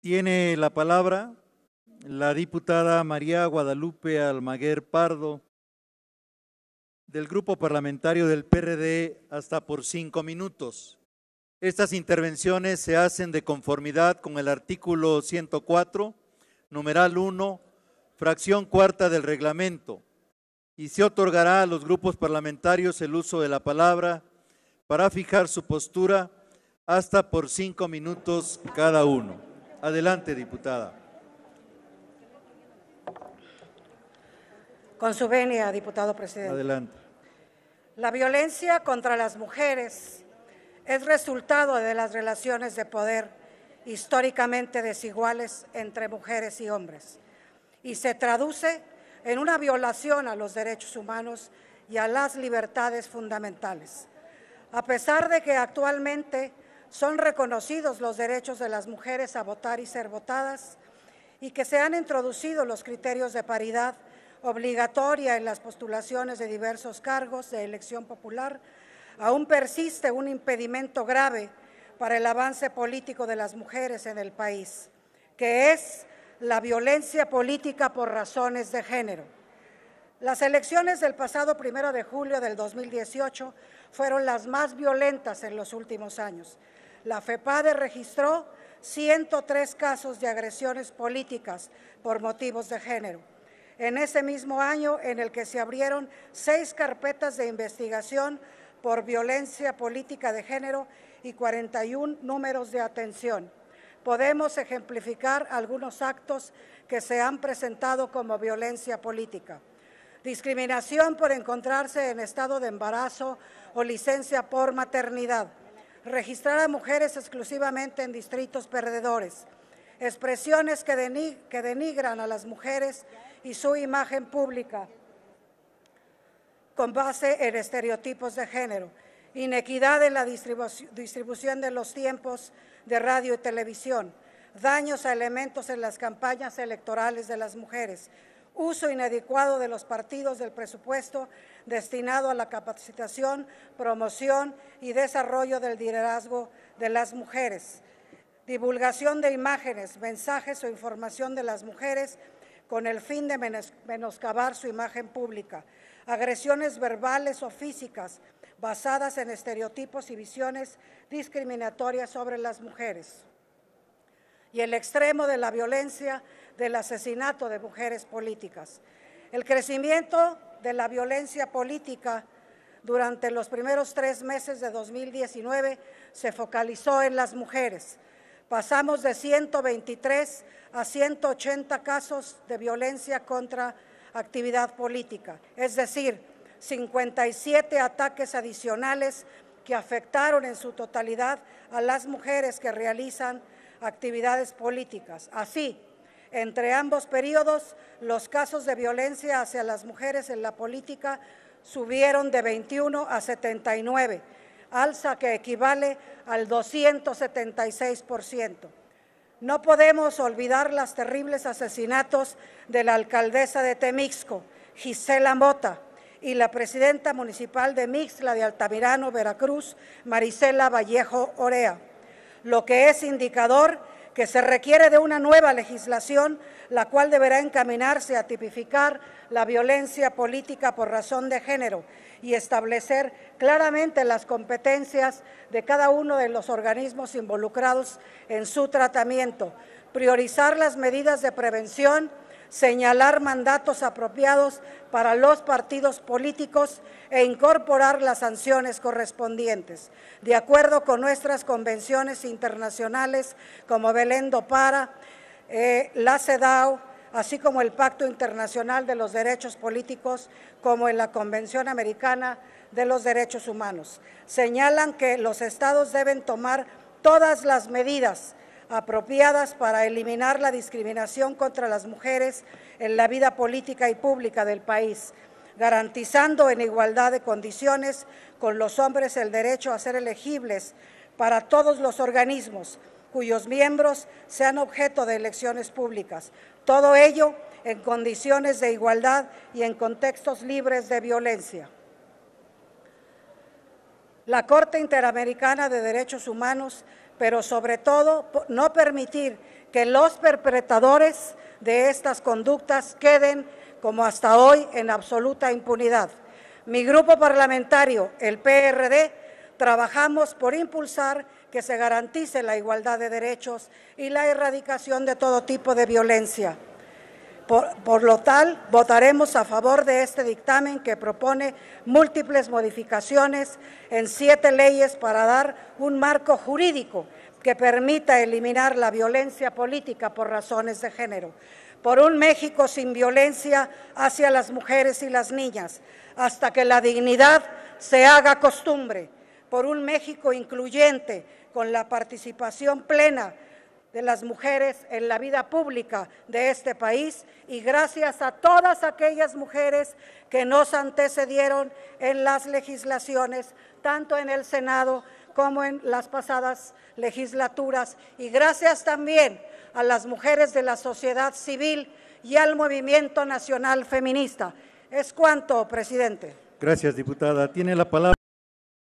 Tiene la palabra la diputada María Guadalupe Almaguer Pardo del grupo parlamentario del PRD hasta por cinco minutos. Estas intervenciones se hacen de conformidad con el artículo 104, numeral 1, fracción cuarta del reglamento, y se otorgará a los grupos parlamentarios el uso de la palabra para fijar su postura hasta por cinco minutos cada uno. Adelante, diputada. Con su venia, diputado presidente. Adelante. La violencia contra las mujeres es resultado de las relaciones de poder históricamente desiguales entre mujeres y hombres y se traduce en una violación a los derechos humanos y a las libertades fundamentales. A pesar de que actualmente son reconocidos los derechos de las mujeres a votar y ser votadas y que se han introducido los criterios de paridad obligatoria en las postulaciones de diversos cargos de elección popular, aún persiste un impedimento grave para el avance político de las mujeres en el país, que es la violencia política por razones de género. Las elecciones del pasado primero de julio del 2018 fueron las más violentas en los últimos años la FEPADE registró 103 casos de agresiones políticas por motivos de género. En ese mismo año en el que se abrieron seis carpetas de investigación por violencia política de género y 41 números de atención. Podemos ejemplificar algunos actos que se han presentado como violencia política. Discriminación por encontrarse en estado de embarazo o licencia por maternidad registrar a mujeres exclusivamente en distritos perdedores, expresiones que, denigran a las mujeres y su imagen pública con base en estereotipos de género, inequidad en la distribución de los tiempos de radio y televisión, daños a elementos en las campañas electorales de las mujeres, uso inadecuado de los partidos del presupuesto destinado a la capacitación, promoción y desarrollo del liderazgo de las mujeres, divulgación de imágenes, mensajes o información de las mujeres con el fin de menoscabar su imagen pública, agresiones verbales o físicas basadas en estereotipos y visiones discriminatorias sobre las mujeres y el extremo de la violencia del asesinato de mujeres políticas. El crecimiento de la violencia política durante los primeros tres meses de 2019 se focalizó en las mujeres. Pasamos de 123 a 180 casos de violencia contra actividad política, es decir, 57 ataques adicionales que afectaron en su totalidad a las mujeres que realizan actividades políticas. Así, entre ambos periodos, los casos de violencia hacia las mujeres en la política subieron de 21 a 79, alza que equivale al 276%. No podemos olvidar los terribles asesinatos de la alcaldesa de Temixco, Gisela Mota, y la presidenta municipal de Mixla de Altamirano, Veracruz, Marisela Vallejo Orea, lo que es indicador que se requiere de una nueva legislación, la cual deberá encaminarse a tipificar la violencia política por razón de género y establecer claramente las competencias de cada uno de los organismos involucrados en su tratamiento, priorizar las medidas de prevención, señalar mandatos apropiados para los partidos políticos e incorporar las sanciones correspondientes, de acuerdo con nuestras convenciones internacionales como Belén Para, eh, la CEDAW, así como el Pacto Internacional de los Derechos Políticos, como en la Convención Americana de los Derechos Humanos. Señalan que los estados deben tomar todas las medidas apropiadas para eliminar la discriminación contra las mujeres en la vida política y pública del país, garantizando en igualdad de condiciones con los hombres el derecho a ser elegibles para todos los organismos cuyos miembros sean objeto de elecciones públicas. Todo ello en condiciones de igualdad y en contextos libres de violencia. La Corte Interamericana de Derechos Humanos pero sobre todo no permitir que los perpetradores de estas conductas queden, como hasta hoy, en absoluta impunidad. Mi grupo parlamentario, el PRD, trabajamos por impulsar que se garantice la igualdad de derechos y la erradicación de todo tipo de violencia. Por, lo tal, votaremos a favor de este dictamen que propone múltiples modificaciones en siete leyes para dar un marco jurídico que permita eliminar la violencia política por razones de género, por un México sin violencia hacia las mujeres y las niñas, hasta que la dignidad se haga costumbre, por un México incluyente con la participación plena de las mujeres en la vida pública de este país y gracias a todas aquellas mujeres que nos antecedieron en las legislaciones, tanto en el Senado como en las pasadas legislaturas, y gracias también a las mujeres de la sociedad civil y al movimiento nacional feminista. Es cuanto, presidente. Gracias, diputada. Tiene la palabra.